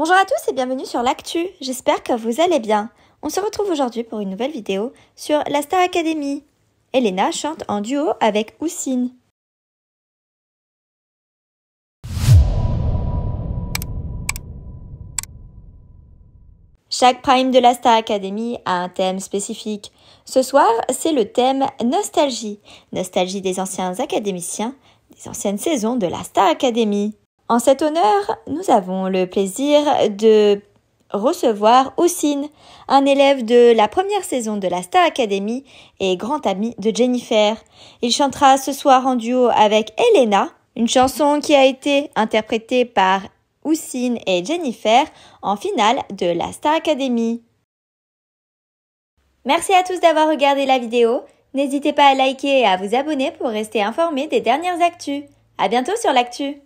Bonjour à tous et bienvenue sur l'actu, j'espère que vous allez bien. On se retrouve aujourd'hui pour une nouvelle vidéo sur la Star Academy. Elena chante en duo avec Houssine. Chaque prime de la Star Academy a un thème spécifique. Ce soir, c'est le thème nostalgie. Nostalgie des anciens académiciens, des anciennes saisons de la Star Academy. En cet honneur, nous avons le plaisir de recevoir Oussine, un élève de la première saison de la Star Academy et grand ami de Jennifer. Il chantera ce soir en duo avec Elena, une chanson qui a été interprétée par Oussine et Jennifer en finale de la Star Academy. Merci à tous d'avoir regardé la vidéo. N'hésitez pas à liker et à vous abonner pour rester informé des dernières actus. À bientôt sur l'actu!